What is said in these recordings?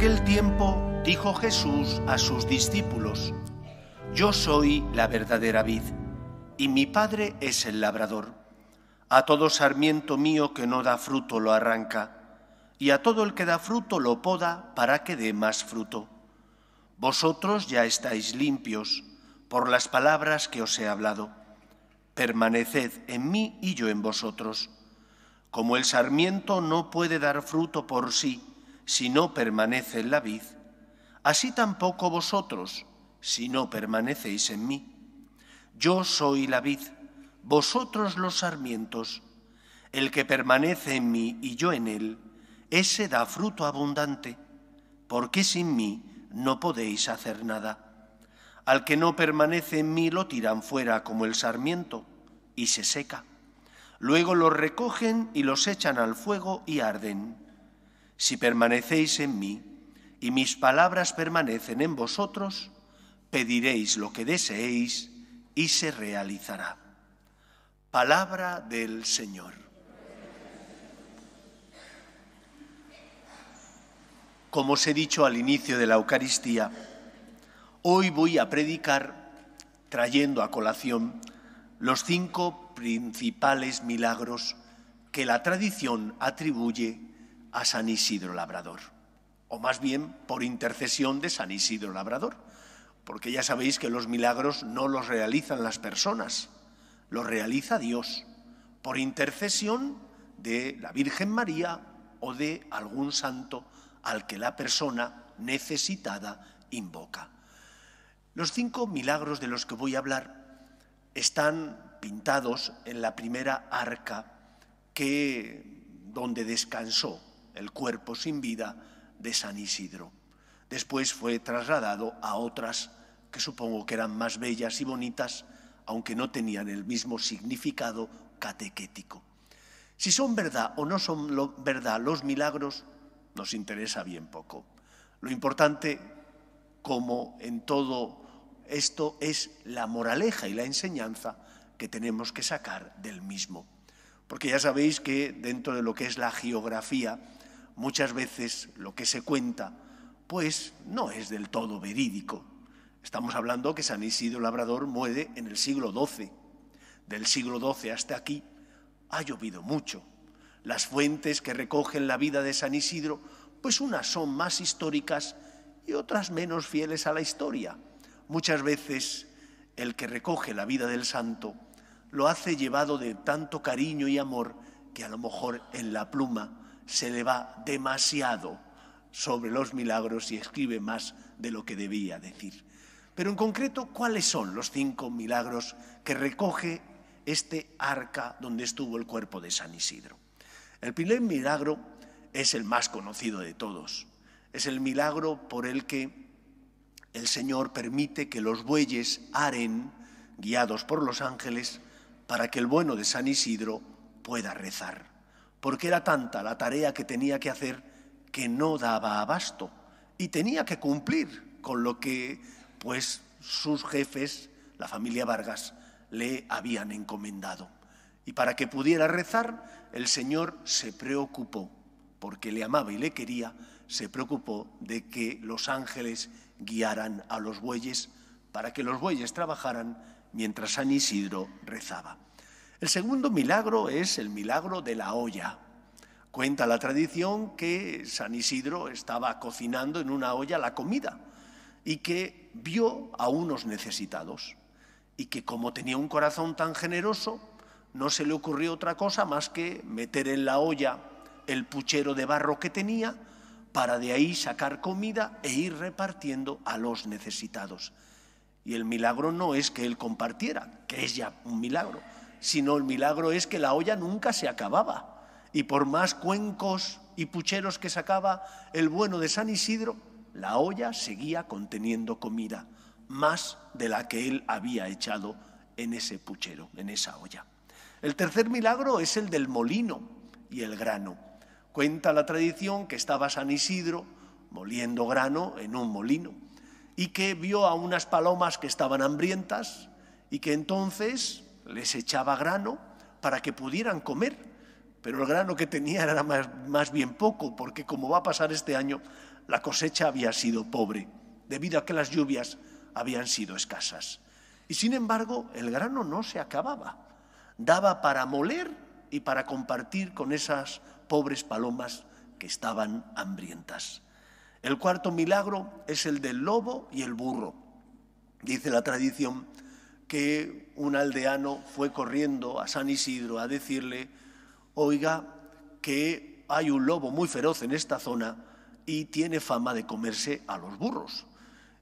aquel tiempo dijo Jesús a sus discípulos, Yo soy la verdadera vid, y mi Padre es el labrador. A todo sarmiento mío que no da fruto lo arranca, y a todo el que da fruto lo poda para que dé más fruto. Vosotros ya estáis limpios por las palabras que os he hablado. Permaneced en mí y yo en vosotros. Como el sarmiento no puede dar fruto por sí, si no permanece en la vid, así tampoco vosotros, si no permanecéis en mí. Yo soy la vid, vosotros los sarmientos. El que permanece en mí y yo en él, ese da fruto abundante, porque sin mí no podéis hacer nada. Al que no permanece en mí lo tiran fuera como el sarmiento, y se seca. Luego los recogen y los echan al fuego y arden. Si permanecéis en mí y mis palabras permanecen en vosotros, pediréis lo que deseéis y se realizará. Palabra del Señor. Como os he dicho al inicio de la Eucaristía, hoy voy a predicar trayendo a colación los cinco principales milagros que la tradición atribuye a San Isidro Labrador, o más bien por intercesión de San Isidro Labrador, porque ya sabéis que los milagros no los realizan las personas, los realiza Dios, por intercesión de la Virgen María o de algún santo al que la persona necesitada invoca. Los cinco milagros de los que voy a hablar están pintados en la primera arca que donde descansó el cuerpo sin vida de San Isidro. Después fue trasladado a otras que supongo que eran más bellas y bonitas, aunque no tenían el mismo significado catequético. Si son verdad o no son verdad los milagros, nos interesa bien poco. Lo importante, como en todo esto, es la moraleja y la enseñanza que tenemos que sacar del mismo. Porque ya sabéis que dentro de lo que es la geografía, Muchas veces lo que se cuenta, pues no es del todo verídico. Estamos hablando que San Isidro Labrador muere en el siglo XII. Del siglo XII hasta aquí ha llovido mucho. Las fuentes que recogen la vida de San Isidro, pues unas son más históricas y otras menos fieles a la historia. Muchas veces el que recoge la vida del santo lo hace llevado de tanto cariño y amor que a lo mejor en la pluma se le va demasiado sobre los milagros y escribe más de lo que debía decir. Pero en concreto, ¿cuáles son los cinco milagros que recoge este arca donde estuvo el cuerpo de San Isidro? El primer milagro es el más conocido de todos. Es el milagro por el que el Señor permite que los bueyes haren, guiados por los ángeles, para que el bueno de San Isidro pueda rezar porque era tanta la tarea que tenía que hacer que no daba abasto y tenía que cumplir con lo que pues sus jefes, la familia Vargas, le habían encomendado. Y para que pudiera rezar, el Señor se preocupó, porque le amaba y le quería, se preocupó de que los ángeles guiaran a los bueyes para que los bueyes trabajaran mientras San Isidro rezaba. El segundo milagro es el milagro de la olla. Cuenta la tradición que San Isidro estaba cocinando en una olla la comida y que vio a unos necesitados y que como tenía un corazón tan generoso, no se le ocurrió otra cosa más que meter en la olla el puchero de barro que tenía para de ahí sacar comida e ir repartiendo a los necesitados. Y el milagro no es que él compartiera, que es ya un milagro, sino el milagro es que la olla nunca se acababa. Y por más cuencos y pucheros que sacaba el bueno de San Isidro, la olla seguía conteniendo comida, más de la que él había echado en ese puchero, en esa olla. El tercer milagro es el del molino y el grano. Cuenta la tradición que estaba San Isidro moliendo grano en un molino y que vio a unas palomas que estaban hambrientas y que entonces les echaba grano para que pudieran comer, pero el grano que tenía era más, más bien poco, porque como va a pasar este año, la cosecha había sido pobre, debido a que las lluvias habían sido escasas. Y sin embargo, el grano no se acababa. Daba para moler y para compartir con esas pobres palomas que estaban hambrientas. El cuarto milagro es el del lobo y el burro. Dice la tradición que un aldeano fue corriendo a San Isidro a decirle, oiga, que hay un lobo muy feroz en esta zona y tiene fama de comerse a los burros.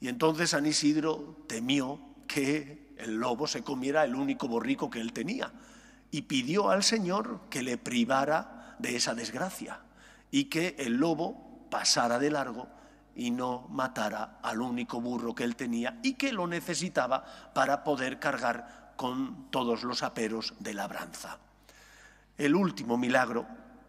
Y entonces San Isidro temió que el lobo se comiera el único borrico que él tenía y pidió al Señor que le privara de esa desgracia y que el lobo pasara de largo y no matara al único burro que él tenía y que lo necesitaba para poder cargar con todos los aperos de labranza. El último milagro,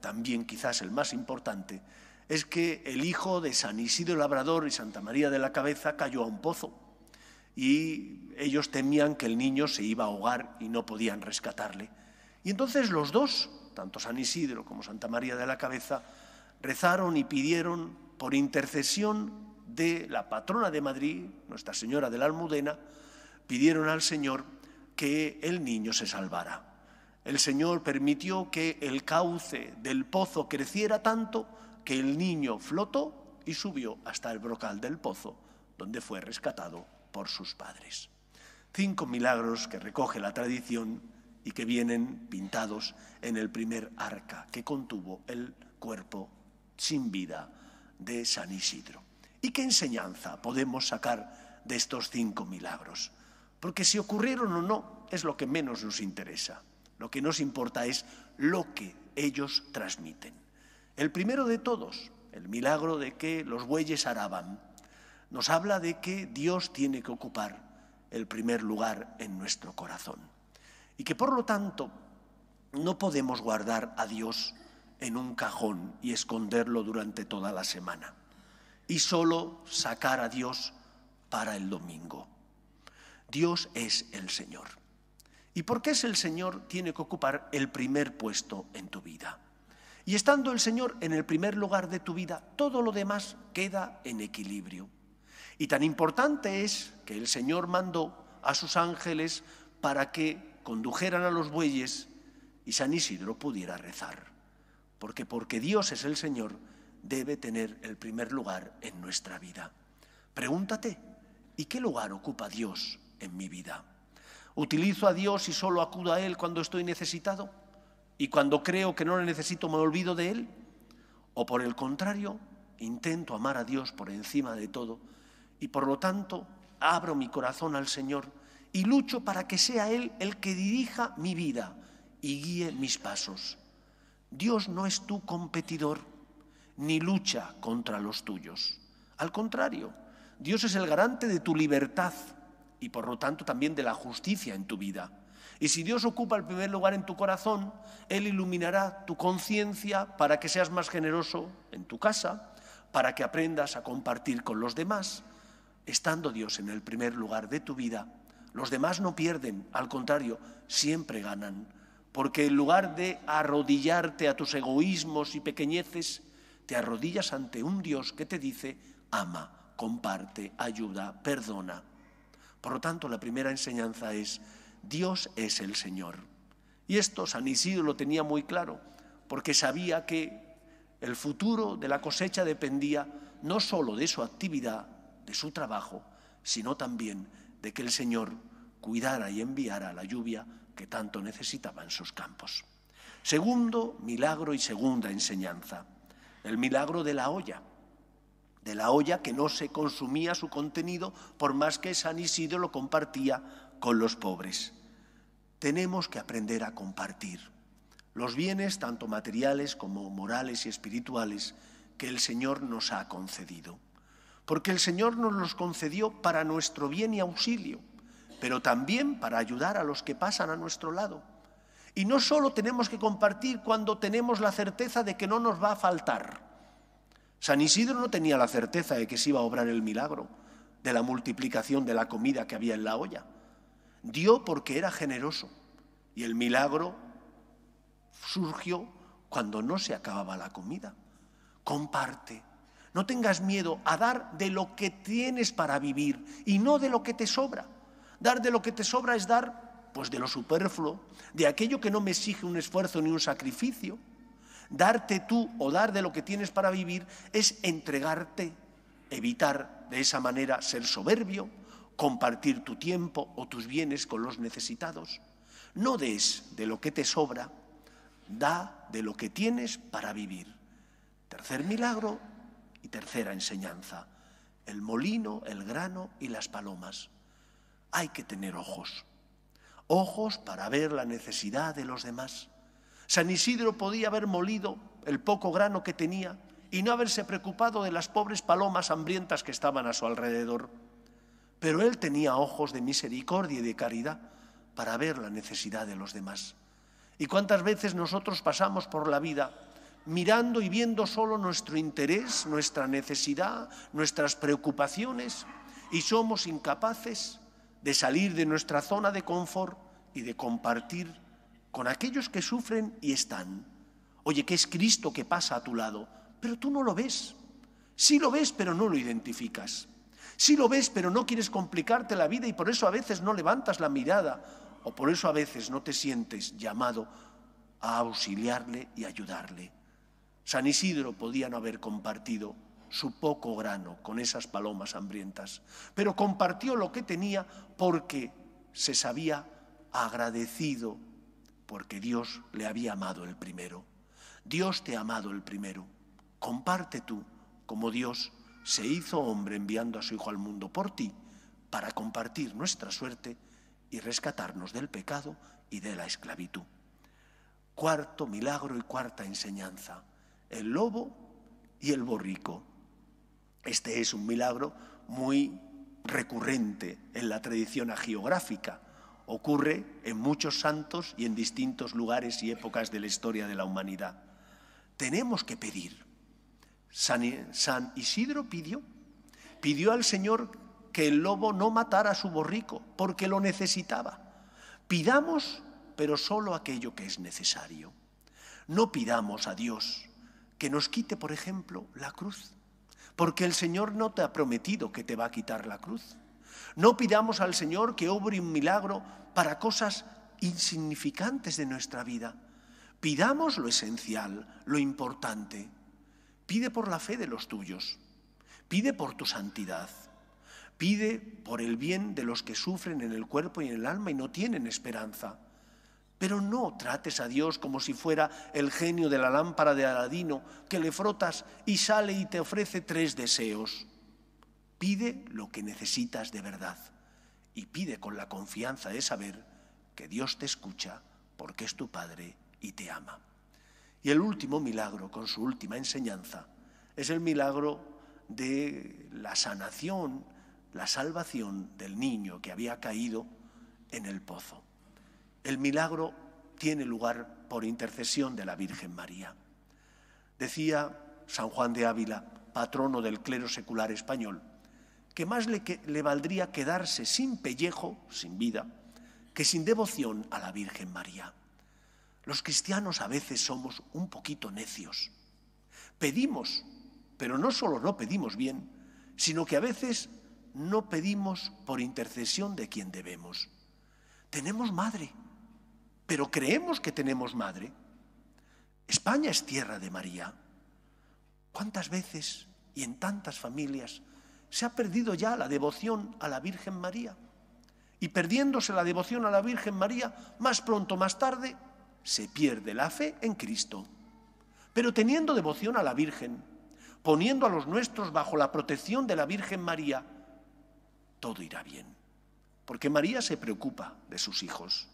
también quizás el más importante, es que el hijo de San Isidro Labrador y Santa María de la Cabeza cayó a un pozo y ellos temían que el niño se iba a ahogar y no podían rescatarle. Y entonces los dos, tanto San Isidro como Santa María de la Cabeza, rezaron y pidieron por intercesión de la patrona de Madrid, Nuestra Señora de la Almudena, pidieron al Señor que el niño se salvara. El Señor permitió que el cauce del pozo creciera tanto que el niño flotó y subió hasta el brocal del pozo, donde fue rescatado por sus padres. Cinco milagros que recoge la tradición y que vienen pintados en el primer arca que contuvo el cuerpo sin vida de San Isidro. ¿Y qué enseñanza podemos sacar de estos cinco milagros? Porque si ocurrieron o no es lo que menos nos interesa. Lo que nos importa es lo que ellos transmiten. El primero de todos, el milagro de que los bueyes araban, nos habla de que Dios tiene que ocupar el primer lugar en nuestro corazón y que por lo tanto no podemos guardar a Dios en un cajón y esconderlo durante toda la semana. Y solo sacar a Dios para el domingo. Dios es el Señor. ¿Y por qué es el Señor tiene que ocupar el primer puesto en tu vida? Y estando el Señor en el primer lugar de tu vida, todo lo demás queda en equilibrio. Y tan importante es que el Señor mandó a sus ángeles para que condujeran a los bueyes y San Isidro pudiera rezar. Porque porque Dios es el Señor, debe tener el primer lugar en nuestra vida. Pregúntate, ¿y qué lugar ocupa Dios en mi vida? ¿Utilizo a Dios y solo acudo a Él cuando estoy necesitado? ¿Y cuando creo que no le necesito me olvido de Él? ¿O por el contrario, intento amar a Dios por encima de todo y por lo tanto abro mi corazón al Señor y lucho para que sea Él el que dirija mi vida y guíe mis pasos? Dios no es tu competidor ni lucha contra los tuyos. Al contrario, Dios es el garante de tu libertad y por lo tanto también de la justicia en tu vida. Y si Dios ocupa el primer lugar en tu corazón, Él iluminará tu conciencia para que seas más generoso en tu casa, para que aprendas a compartir con los demás. Estando Dios en el primer lugar de tu vida, los demás no pierden, al contrario, siempre ganan porque en lugar de arrodillarte a tus egoísmos y pequeñeces, te arrodillas ante un Dios que te dice, ama, comparte, ayuda, perdona. Por lo tanto, la primera enseñanza es, Dios es el Señor. Y esto San Isidro lo tenía muy claro, porque sabía que el futuro de la cosecha dependía no solo de su actividad, de su trabajo, sino también de que el Señor cuidara y enviara la lluvia que tanto necesitaban sus campos. Segundo milagro y segunda enseñanza, el milagro de la olla, de la olla que no se consumía su contenido por más que San Isidro lo compartía con los pobres. Tenemos que aprender a compartir los bienes, tanto materiales como morales y espirituales, que el Señor nos ha concedido. Porque el Señor nos los concedió para nuestro bien y auxilio pero también para ayudar a los que pasan a nuestro lado. Y no solo tenemos que compartir cuando tenemos la certeza de que no nos va a faltar. San Isidro no tenía la certeza de que se iba a obrar el milagro de la multiplicación de la comida que había en la olla. Dio porque era generoso y el milagro surgió cuando no se acababa la comida. Comparte. No tengas miedo a dar de lo que tienes para vivir y no de lo que te sobra. Dar de lo que te sobra es dar, pues de lo superfluo, de aquello que no me exige un esfuerzo ni un sacrificio. Darte tú o dar de lo que tienes para vivir es entregarte, evitar de esa manera ser soberbio, compartir tu tiempo o tus bienes con los necesitados. No des de lo que te sobra, da de lo que tienes para vivir. Tercer milagro y tercera enseñanza, el molino, el grano y las palomas. Hay que tener ojos. Ojos para ver la necesidad de los demás. San Isidro podía haber molido el poco grano que tenía y no haberse preocupado de las pobres palomas hambrientas que estaban a su alrededor. Pero él tenía ojos de misericordia y de caridad para ver la necesidad de los demás. ¿Y cuántas veces nosotros pasamos por la vida mirando y viendo solo nuestro interés, nuestra necesidad, nuestras preocupaciones y somos incapaces de salir de nuestra zona de confort y de compartir con aquellos que sufren y están. Oye, que es Cristo que pasa a tu lado, pero tú no lo ves. Sí lo ves, pero no lo identificas. Sí lo ves, pero no quieres complicarte la vida y por eso a veces no levantas la mirada o por eso a veces no te sientes llamado a auxiliarle y ayudarle. San Isidro podía no haber compartido su poco grano con esas palomas hambrientas, pero compartió lo que tenía porque se sabía agradecido, porque Dios le había amado el primero. Dios te ha amado el primero. Comparte tú como Dios se hizo hombre enviando a su Hijo al mundo por ti para compartir nuestra suerte y rescatarnos del pecado y de la esclavitud. Cuarto milagro y cuarta enseñanza, el lobo y el borrico. Este es un milagro muy recurrente en la tradición agiográfica. Ocurre en muchos santos y en distintos lugares y épocas de la historia de la humanidad. Tenemos que pedir. San, San Isidro pidió, pidió al Señor que el lobo no matara a su borrico, porque lo necesitaba. Pidamos, pero solo aquello que es necesario. No pidamos a Dios que nos quite, por ejemplo, la cruz. Porque el Señor no te ha prometido que te va a quitar la cruz. No pidamos al Señor que obre un milagro para cosas insignificantes de nuestra vida. Pidamos lo esencial, lo importante. Pide por la fe de los tuyos. Pide por tu santidad. Pide por el bien de los que sufren en el cuerpo y en el alma y no tienen esperanza. Pero no trates a Dios como si fuera el genio de la lámpara de Aladino que le frotas y sale y te ofrece tres deseos. Pide lo que necesitas de verdad y pide con la confianza de saber que Dios te escucha porque es tu Padre y te ama. Y el último milagro, con su última enseñanza, es el milagro de la sanación, la salvación del niño que había caído en el pozo. El milagro tiene lugar por intercesión de la Virgen María. Decía San Juan de Ávila, patrono del clero secular español, que más le, valdría quedarse sin pellejo, sin vida, que sin devoción a la Virgen María. Los cristianos a veces somos un poquito necios. Pedimos, pero no solo no pedimos bien, sino que a veces no pedimos por intercesión de quien debemos. Tenemos madre, pero creemos que tenemos madre. España es tierra de María. ¿Cuántas veces y en tantas familias se ha perdido ya la devoción a la Virgen María? Y perdiéndose la devoción a la Virgen María, más pronto, más tarde, se pierde la fe en Cristo. Pero teniendo devoción a la Virgen, poniendo a los nuestros bajo la protección de la Virgen María, todo irá bien. Porque María se preocupa de sus hijos.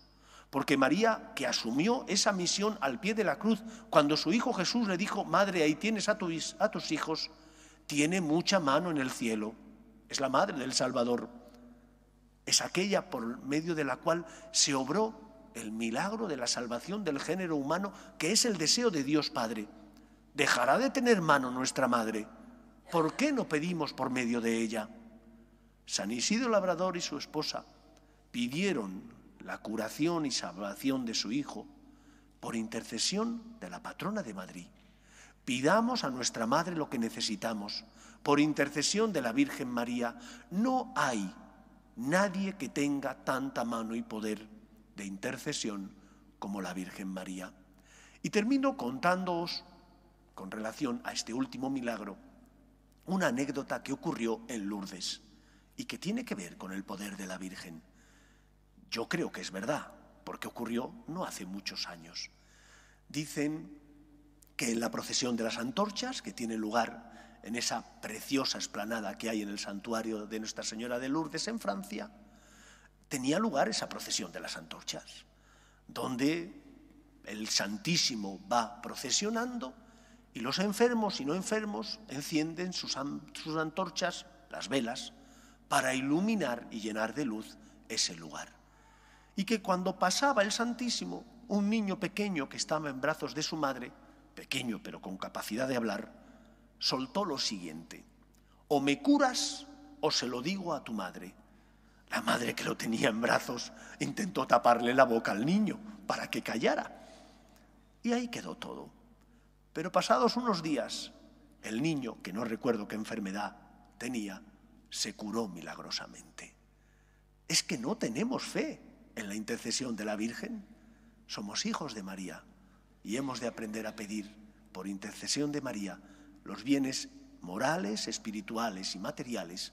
Porque María, que asumió esa misión al pie de la cruz, cuando su hijo Jesús le dijo, Madre, ahí tienes a, a tus hijos, tiene mucha mano en el cielo. Es la madre del Salvador. Es aquella por medio de la cual se obró el milagro de la salvación del género humano, que es el deseo de Dios Padre. ¿Dejará de tener mano nuestra madre? ¿Por qué no pedimos por medio de ella? San Isidro Labrador y su esposa pidieron la curación y salvación de su Hijo por intercesión de la patrona de Madrid. Pidamos a nuestra Madre lo que necesitamos por intercesión de la Virgen María. No hay nadie que tenga tanta mano y poder de intercesión como la Virgen María. Y termino contándoos, con relación a este último milagro, una anécdota que ocurrió en Lourdes y que tiene que ver con el poder de la Virgen. Yo creo que es verdad, porque ocurrió no hace muchos años. Dicen que en la procesión de las antorchas, que tiene lugar en esa preciosa esplanada que hay en el santuario de Nuestra Señora de Lourdes en Francia, tenía lugar esa procesión de las antorchas, donde el Santísimo va procesionando y los enfermos y no enfermos encienden sus, sus antorchas, las velas, para iluminar y llenar de luz ese lugar y que cuando pasaba el Santísimo, un niño pequeño que estaba en brazos de su madre, pequeño pero con capacidad de hablar, soltó lo siguiente, o me curas o se lo digo a tu madre. La madre que lo tenía en brazos intentó taparle la boca al niño para que callara. Y ahí quedó todo. Pero pasados unos días, el niño, que no recuerdo qué enfermedad tenía, se curó milagrosamente. Es que no tenemos fe en la intercesión de la Virgen, somos hijos de María y hemos de aprender a pedir por intercesión de María los bienes morales, espirituales y materiales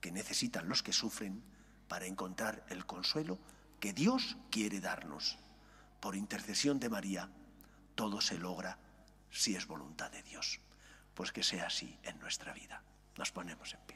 que necesitan los que sufren para encontrar el consuelo que Dios quiere darnos. Por intercesión de María, todo se logra si es voluntad de Dios. Pues que sea así en nuestra vida. Nos ponemos en pie.